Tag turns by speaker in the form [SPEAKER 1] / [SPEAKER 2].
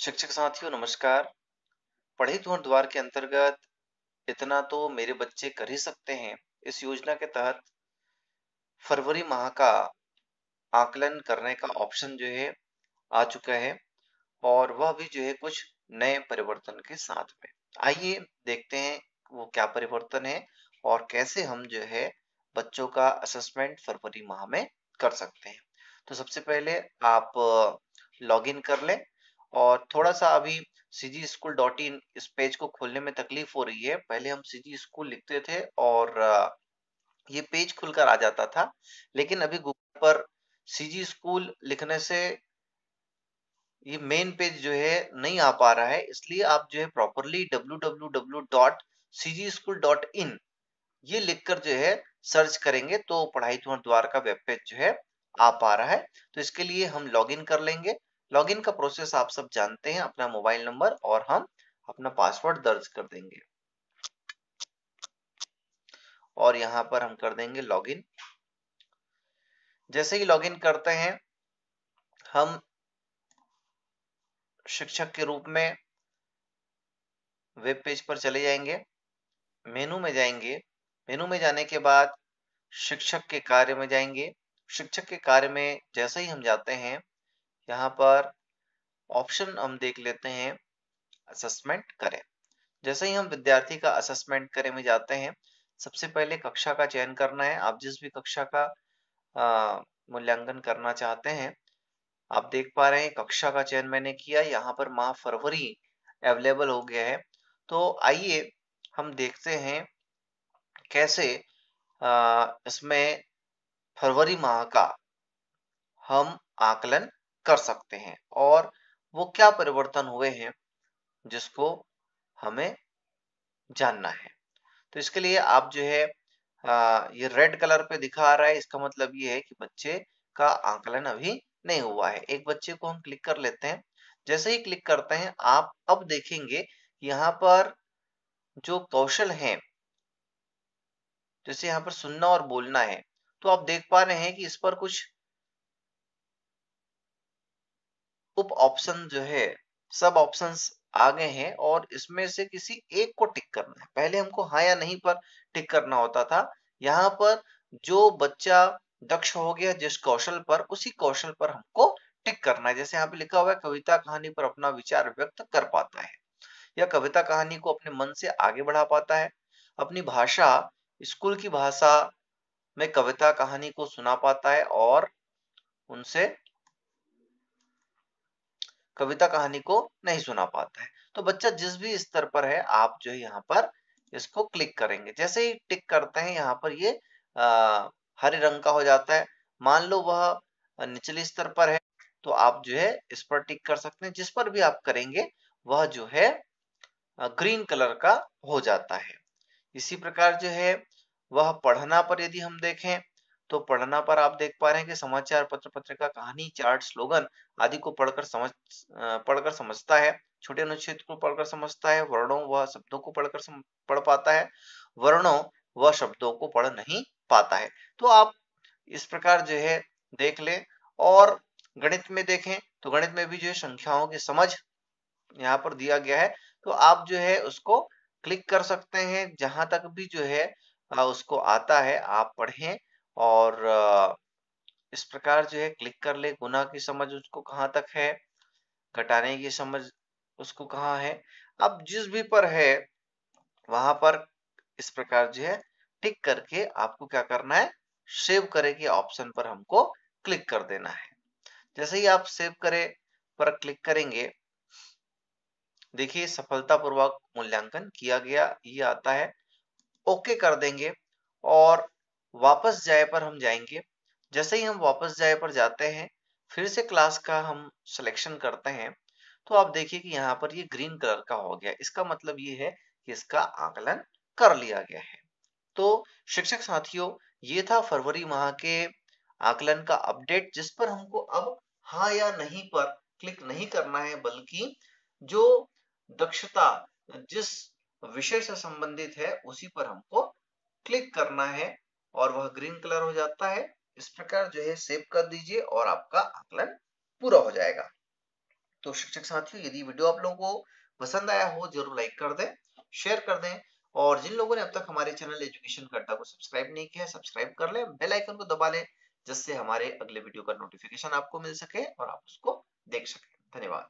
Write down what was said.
[SPEAKER 1] शिक्षक साथियों नमस्कार पढ़ित भवन द्वार के अंतर्गत इतना तो मेरे बच्चे कर ही सकते हैं इस योजना के तहत फरवरी माह का आकलन करने का ऑप्शन जो है आ चुका है और वह भी जो है कुछ नए परिवर्तन के साथ में आइए देखते हैं वो क्या परिवर्तन है और कैसे हम जो है बच्चों का असेसमेंट फरवरी माह में कर सकते हैं तो सबसे पहले आप लॉगिन कर लें और थोड़ा सा अभी सी जी स्कूल डॉट इन इस पेज को खोलने में तकलीफ हो रही है पहले हम सी जी स्कूल लिखते थे और ये पेज खुलकर आ जाता था लेकिन अभी गूगल पर सी जी स्कूल लिखने से ये मेन पेज जो है नहीं आ पा रहा है इसलिए आप जो है प्रॉपरली www.cgschool.in ये लिखकर जो है सर्च करेंगे तो पढ़ाई द्वार का वेब पेज जो है आ पा रहा है तो इसके लिए हम लॉगिन कर लेंगे लॉगिन का प्रोसेस आप सब जानते हैं अपना मोबाइल नंबर और हम अपना पासवर्ड दर्ज कर देंगे और यहां पर हम कर देंगे लॉगिन जैसे ही लॉगिन करते हैं हम शिक्षक के रूप में वेब पेज पर चले जाएंगे मेनू में जाएंगे मेनू में जाने के बाद शिक्षक के कार्य में जाएंगे शिक्षक के कार्य में जैसे ही हम जाते हैं यहाँ पर ऑप्शन हम देख लेते हैं असेसमेंट करें जैसे ही हम विद्यार्थी का असेसमेंट करें में जाते हैं सबसे पहले कक्षा का चयन करना है आप जिस भी कक्षा का मूल्यांकन करना चाहते हैं आप देख पा रहे हैं कक्षा का चयन मैंने किया यहाँ पर माह फरवरी अवेलेबल हो गया है तो आइए हम देखते हैं कैसे आ, इसमें फरवरी माह का हम आकलन कर सकते हैं और वो क्या परिवर्तन हुए हैं जिसको हमें जानना है तो इसके लिए आप जो है आ, ये रेड कलर पे दिखा रहा है इसका मतलब ये है कि बच्चे का आंकलन अभी नहीं हुआ है एक बच्चे को हम क्लिक कर लेते हैं जैसे ही क्लिक करते हैं आप अब देखेंगे यहाँ पर जो कौशल है जैसे यहाँ पर सुनना और बोलना है तो आप देख पा रहे हैं कि इस पर कुछ उप ऑप्शन जो है सब ऑप्शंस आ गए हैं और इसमें से किसी एक को टिक करना है पहले हमको हाँ या नहीं पर टिक करना होता था यहाँ पर जो बच्चा दक्ष हो गया जिस कौशल पर उसी कौशल पर हमको टिक करना है जैसे यहाँ पे लिखा हुआ है कविता कहानी पर अपना विचार व्यक्त कर पाता है या कविता कहानी को अपने मन से आगे बढ़ा पाता है अपनी भाषा स्कूल की भाषा में कविता कहानी को सुना पाता है और उनसे कविता कहानी को नहीं सुना पाता है तो बच्चा जिस भी स्तर पर है आप जो है यहाँ पर इसको क्लिक करेंगे जैसे ही टिक करते हैं यहाँ पर ये अः हरे रंग का हो जाता है मान लो वह निचले स्तर पर है तो आप जो है इस पर टिक कर सकते हैं जिस पर भी आप करेंगे वह जो है ग्रीन कलर का हो जाता है इसी प्रकार जो है वह पढ़ना पर यदि हम देखें तो पढ़ना पर आप देख पा रहे हैं कि समाचार पत्र पत्रिका कहानी चार्ट स्लोगन आदि को पढ़कर समझ पढ़कर समझता है छोटे अनुच्छेद को पढ़कर समझता है वर्णों व शब्दों को पढ़कर सम, पढ़ पाता है वर्णों व शब्दों को पढ़ नहीं पाता है तो आप इस प्रकार जो है देख ले और गणित में देखें तो गणित में भी जो है संख्याओं की समझ यहाँ पर दिया गया है तो आप जो है उसको क्लिक कर सकते हैं जहां तक भी जो है उसको आता है आप पढ़ें और इस प्रकार जो है क्लिक कर ले गुना की समझ उसको कहाँ तक है घटाने की समझ उसको कहाँ है अब जिस भी पर है वहां पर इस प्रकार जो है टिक करके आपको क्या करना है सेव करे के ऑप्शन पर हमको क्लिक कर देना है जैसे ही आप सेव करे पर क्लिक करेंगे देखिए सफलतापूर्वक मूल्यांकन किया गया ये आता है ओके कर देंगे और वापस जाए पर हम जाएंगे जैसे ही हम वापस जाए पर जाते हैं फिर से क्लास का हम सिलेक्शन करते हैं तो आप देखिए कि यहाँ पर ये ग्रीन कलर का हो गया इसका मतलब ये है कि इसका आकलन कर लिया गया है तो शिक्षक साथियों ये था फरवरी माह के आकलन का अपडेट जिस पर हमको अब हाँ या नहीं पर क्लिक नहीं करना है बल्कि जो दक्षता जिस विषय से संबंधित है उसी पर हमको क्लिक करना है और वह ग्रीन कलर हो जाता है इस प्रकार जो है सेव कर दीजिए और आपका आकलन पूरा हो जाएगा तो शिक्षक साथियों यदि वीडियो आप लोगों को पसंद आया हो जरूर लाइक कर दें शेयर कर दें और जिन लोगों ने अब तक हमारे चैनल एजुकेशन कट्टा को सब्सक्राइब नहीं किया सब्सक्राइब कर लें बेल आइकन को दबा लें जिससे हमारे अगले वीडियो का नोटिफिकेशन आपको मिल सके और आप उसको देख सकें धन्यवाद